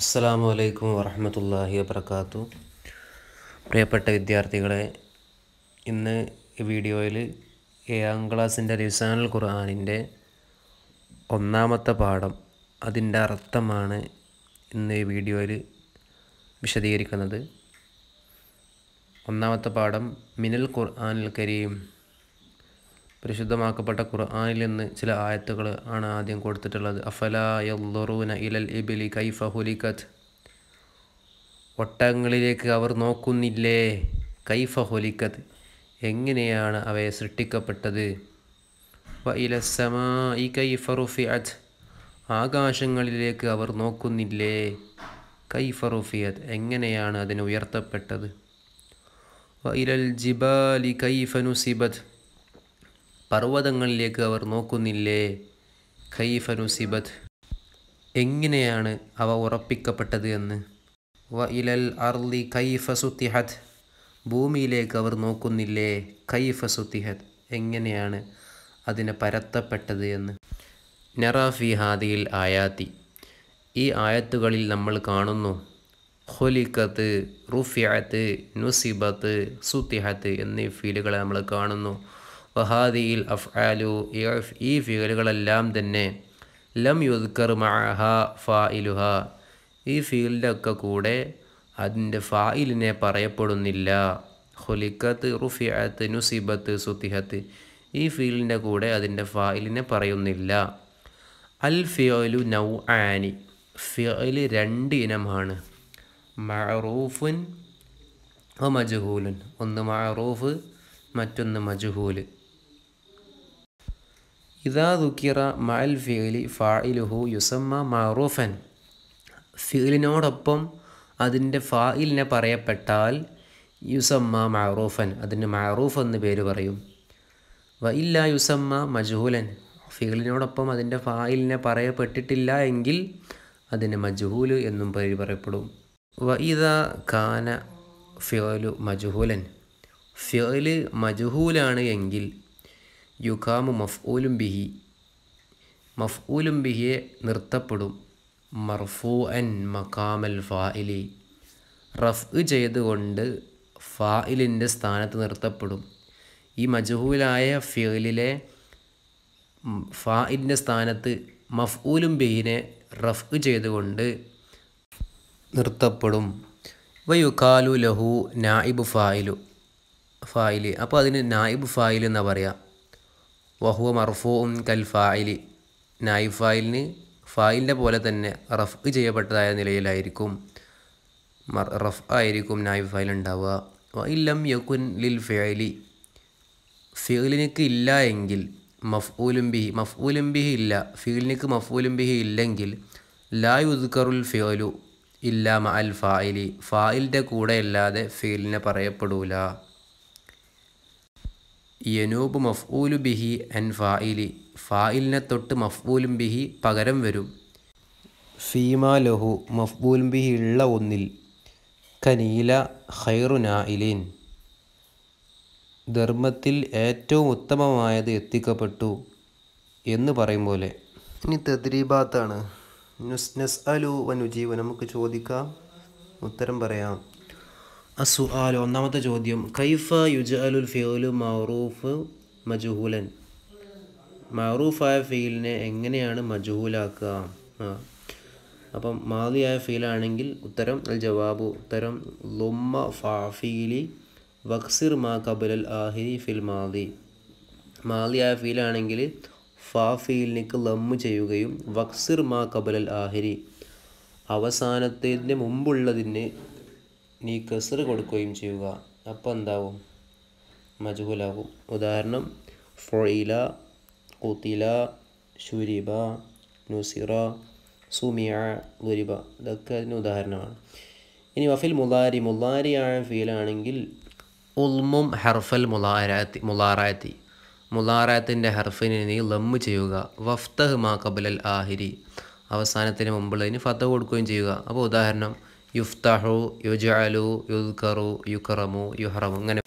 അസ്സാം വലൈക്കും വറഹമത്തല്ലാഹി വബർക്കാത്തു പ്രിയപ്പെട്ട വിദ്യാർത്ഥികളെ ഇന്ന് ഈ വീഡിയോയിൽ ഏഴാം ക്ലാസ്സിൻ്റെ റിസാനൽ ഖുർആാനിൻ്റെ ഒന്നാമത്തെ പാഠം അതിൻ്റെ അർത്ഥമാണ് ഇന്ന് ഈ വീഡിയോയിൽ വിശദീകരിക്കുന്നത് ഒന്നാമത്തെ പാഠം മിനൽ ഖുർആാനിൽ കരീം പരിശുദ്ധമാക്കപ്പെട്ട ഖുർആാനിൽ നിന്ന് ചില ആയത്തുകൾ ആണ് ആദ്യം കൊടുത്തിട്ടുള്ളത് അഫലായുറൂന ഇലൽ ഇബിലി കൈഫ ഹുലിഖത്ത് ഒട്ടകങ്ങളിലേക്ക് അവർ നോക്കുന്നില്ലേ കൈഫ ഹുലിഖത്ത് എങ്ങനെയാണ് അവയെ സൃഷ്ടിക്കപ്പെട്ടത് വ ആകാശങ്ങളിലേക്ക് അവർ നോക്കുന്നില്ലേ കൈഫ റുഫിയത് എങ്ങനെയാണ് അതിന് ഉയർത്തപ്പെട്ടത് വ ഇലൽ ജിബാലി കൈഫ നുസിബത്ത് പർവ്വതങ്ങളിലേക്ക് അവർ നോക്കുന്നില്ലേ ഖൈഫനുസിബത്ത് എങ്ങനെയാണ് അവ ഉറപ്പിക്കപ്പെട്ടത് എന്ന് വ ഇലൽ അർലി കൈഫസുത്തിഹത് ഭൂമിയിലേക്ക് അവർ നോക്കുന്നില്ലേ കൈഫസുത്തിഹത് എങ്ങനെയാണ് അതിനെ പരത്തപ്പെട്ടത് എന്ന് നറാഫി ഹാദിയിൽ ആയാത്തി ഈ ആയത്തുകളിൽ നമ്മൾ കാണുന്നു ഹൊലിക്കത്ത് റുഫിയത്ത് നുസിബത്ത് സുത്തിഹത്ത് എന്നീ ഫീലുകളെ നമ്മൾ കാണുന്നു ഫഹാദിയിൽ അഫ് ആലു ഈ ഫീലുകളെല്ലാം തന്നെ ലം യുദ്ക്കർ മഅഹ ഫായിലുഹ ഈ ഫീൽഡൊക്കെ കൂടെ അതിൻ്റെ ഫായിലിനെ പറയപ്പെടുന്നില്ല ഹുലിക്കത്ത് റുഫിയത്ത് നുസിബത്ത് സുത്തിഹത്ത് ഈ ഫീലിൻ്റെ കൂടെ അതിൻ്റെ ഫായിലിനെ പറയുന്നില്ല അൽ ഫിയോലു നൗ ആനി ഫിയോല് രണ്ട് ഇനമാണ് മഅറൂഫുൻ മജുഹൂലുൻ ഒന്ന് മഅറൂഫ് മറ്റൊന്ന് മജുഹൂല് ഇതാ ദുക്കിറ മൽ ഫിലി ഫായിലുഹു യുസമ്മ മാറൂഫൻ ഫിലിനോടൊപ്പം അതിൻ്റെ ഫായിലിനെ പറയപ്പെട്ടാൽ യുസമ്മ മാറൂഫൻ അതിന് മാറൂഫ് എന്ന് പേര് പറയും വ ഇല്ല യുസമ്മ മജ്ഹൂലൻ ഫിലിനോടൊപ്പം അതിൻ്റെ ഫായിലിനെ പറയപ്പെട്ടിട്ടില്ല എങ്കിൽ അതിന് മജ്ഹൂൽ എന്നും പേര് പറയപ്പെടും വ ഇത കാന ഫിയലു മജ്ഹൂലൻ ഫിയല് മജ്ഹൂലാണ് എങ്കിൽ യുഖാമു മഫ്ഊലും ബിഹി മഫ്ഊലും ബിഹിയെ നിർത്തപ്പെടും മർഫൂ അൻ മഖാമൽ ഫായിലി റഫ് ചെയ്തുകൊണ്ട് ഫായിലിൻ്റെ സ്ഥാനത്ത് നിർത്തപ്പെടും ഈ മജഹൂലായ ഫിയലിലെ ഫായിലിൻ്റെ സ്ഥാനത്ത് മഫ്ഊലും ബിഹിനെ റഫ് ചെയ്തുകൊണ്ട് നിർത്തപ്പെടും വയുഖാലു ലഹു നായിബ് ഫായിലു ഫായില് അപ്പോൾ അതിന് നായിബ് ഫായിൽ എന്നാണ് പറയുക വഹുവ മർഫൂം കൽ ഫായിലി നായി ഫായിലിന് ഫായിലിൻ്റെ പോലെ തന്നെ റഫ് ചെയ്യപ്പെട്ടതായ നിലയിലായിരിക്കും റഫ് ആയിരിക്കും നായിഫ് ഫായിൽ ഉണ്ടാവുക വൈലം യക്കുൻ ലിൽ ഫിയലി ഫീലിനിക്ക് ഇല്ല എങ്കിൽ മഫ്ഊലും ബിഹി മഫ്ഊലും ബിഹി ഇല്ല ഫിയലിനിക്ക് മഫ്ഊലും ബിഹി ഇല്ലെങ്കിൽ ലാ ഉദ്കറുൽ ഫിയലു ഇല്ല മ അൽ ഫായിലി ഫായിലിൻ്റെ കൂടെ അല്ലാതെ ഫീലിനെ പറയപ്പെടൂല യനൂബ് മഫ്ഊലു ബിഹി അൻ ഫായിലി ഫായിലിനെ തൊട്ട് മഫ്ഊലും ബിഹി പകരം വരും ഫീമ ലഹു മഫ്ബൂലും ബിഹി ഉള്ള ഒന്നിൽ കനീല ഖൈറു ധർമ്മത്തിൽ ഏറ്റവും ഉത്തമമായത് എത്തിക്കപ്പെട്ടു എന്ന് പറയും പോലെ ഇനി തദ്രീബാത്താണ് നുസ്നസ് നസ് അലു വനുജീവ് നമുക്ക് ചോദിക്കാം ഉത്തരം പറയാം അസുആൽ ഒന്നാമത്തെ ചോദ്യം കൈഫ യുജ അലുൽ ഫിയലു മറൂഫ് മജുഹൂലൻ മറൂഫായ ഫീലിനെ എങ്ങനെയാണ് മജുഹൂലാക്കുക ആ അപ്പം മാതിയായ ഫീലാണെങ്കിൽ ഉത്തരം അൽ ജവാബു ഉത്തരം ലുമ്മ ഫാഫീലി വക്സിർ മാ കബുൽ ആഹിരി ഫിൽ മാതി മാതിയായ ഫീലാണെങ്കിൽ ഫാഫീലിനേക്ക് ലമ്മ് ചെയ്യുകയും വക്സിർ മാ കബുൽ ആഹിരി അവസാനത്തിൻ്റെ മുമ്പുള്ളതിന് നീ കസർ കൊടുക്കുകയും ചെയ്യുക അപ്പോൾ എന്താവും മജുഹുലാകും ഉദാഹരണം ഫൊയില കുത്തില ഷുരിബ നുസിറ സുമിയ ഗുരിബ ഇതൊക്കെ അതിന് ഉദാഹരണമാണ് ഇനി വഫിൽ മുലാരി മുലാരിയായ ഫീലാണെങ്കിൽ ഉൽമും ഹർഫൽ മുലാരാത്തി മുലാറാത്തി മുലാറാത്തിൻ്റെ ഹർഫിനെ നീ ലമ്മ് ചെയ്യുക വഫ്തഹ് മാ കബലൽ ആഹിരി അവസാനത്തിന് മുമ്പുള്ളതിന് ഫത്ത കൊടുക്കുകയും ചെയ്യുക അപ്പോൾ ഉദാഹരണം യുഫ്താഹു യുജാലു യുദ്കറു യുക്കറമു യുഹറമു അങ്ങനെ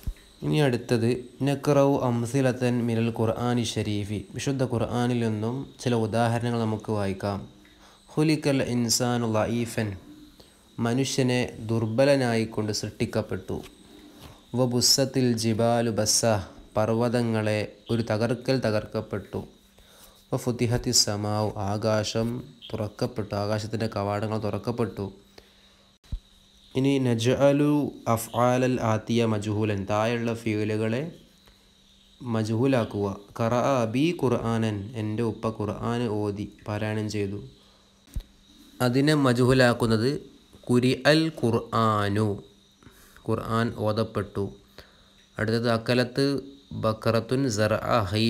ഇനി അടുത്തത് നക്റവ് അംസിലത്തൻ മിനൽ ഖുർആാനി ഷരീഫി വിശുദ്ധ ഖുർആാനിൽ നിന്നും ചില ഉദാഹരണങ്ങൾ നമുക്ക് വായിക്കാം ഹുലിക്കൽ ഇൻസാനു ലഈഫൻ മനുഷ്യനെ ദുർബലനായിക്കൊണ്ട് സൃഷ്ടിക്കപ്പെട്ടു വബുസ്സത്തിൽ ജിബാലു ബസ്സ പർവ്വതങ്ങളെ ഒരു തകർക്കൽ തകർക്കപ്പെട്ടു വ ഫുതിഹത്തി സമാവ് ആകാശം തുറക്കപ്പെട്ടു ആകാശത്തിൻ്റെ കവാടങ്ങൾ തുറക്കപ്പെട്ടു ഇനി നജഅലു അഫ്ആലൽ ആത്തിയ മജുഹൂലൻ താഴെയുള്ള ഫീലുകളെ മജുഹുലാക്കുക കറ ബി ഖുർആാനൻ എൻ്റെ ഉപ്പ ഖുർആൻ ഓതി പാരായണം ചെയ്തു അതിനെ മജുഹുലാക്കുന്നത് കുരി അൽ ഖുർആാനു ഖുർആൻ ഓതപ്പെട്ടു അടുത്തത് അക്കലത്ത് ബക്കറത്തുൻ സർ അഹീ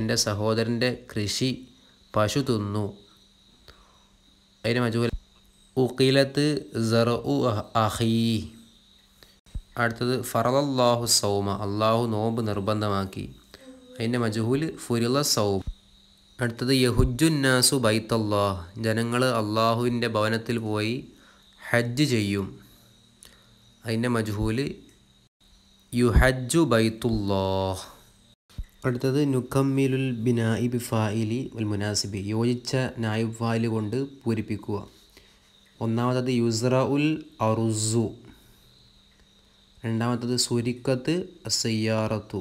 എൻ്റെ സഹോദരൻ്റെ കൃഷി പശു തിന്നു അതിന് മജുഹുല ഉഖിലത്ത് സറഉ ഉ അഹീ അടുത്തത് ഫറലല്ലാഹു സൗമ അള്ളാഹു നോമ്പ് നിർബന്ധമാക്കി അതിൻ്റെ മജുഹുൽ ഫുരുള സൗം അടുത്തത് യഹുജുന്നാസു ബൈത്തല്ലാഹ് ജനങ്ങൾ അള്ളാഹുവിൻ്റെ ഭവനത്തിൽ പോയി ഹജ്ജ് ചെയ്യും അതിൻ്റെ മജഹൂൽ യുഹജ്ജു ബൈത്തുല്ലാഹ് അടുത്തത് നുഖമ്മിലുൽ ബിനായി ബിഫായിലി ഉൽ മുനാസിബി യോജിച്ച നായിബ് ഫായിൽ കൊണ്ട് പൂരിപ്പിക്കുക ഒന്നാമത്തത് യുസ്ര ഉൽ അറുസു രണ്ടാമത്തത് സുരിക്കത്ത് സയ്യാറത്തു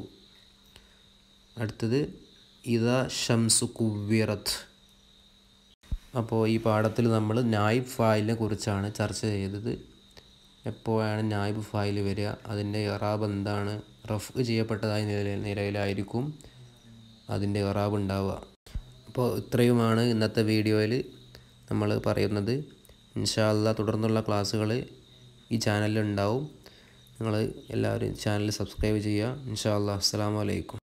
അടുത്തത് ഇത ഷംസു കുവ്യറത്ത് അപ്പോൾ ഈ പാഠത്തിൽ നമ്മൾ നായിബ് ഫായിലിനെ കുറിച്ചാണ് ചർച്ച ചെയ്തത് എപ്പോഴാണ് നായിബ് ഫായിൽ വരിക അതിൻ്റെ ഇറാബ് എന്താണ് റഫ് ചെയ്യപ്പെട്ടതായ നില നിലയിലായിരിക്കും അതിൻ്റെ ഇറാബ് ഉണ്ടാവുക അപ്പോൾ ഇത്രയുമാണ് ഇന്നത്തെ വീഡിയോയിൽ നമ്മൾ പറയുന്നത് ഇൻഷാല്ല തുടർന്നുള്ള ക്ലാസ്സുകൾ ഈ ചാനലിൽ ഉണ്ടാവും നിങ്ങൾ എല്ലാവരും ചാനൽ സബ്സ്ക്രൈബ് ചെയ്യുക ഇൻഷാല്ല അസ്സാം വലൈക്കും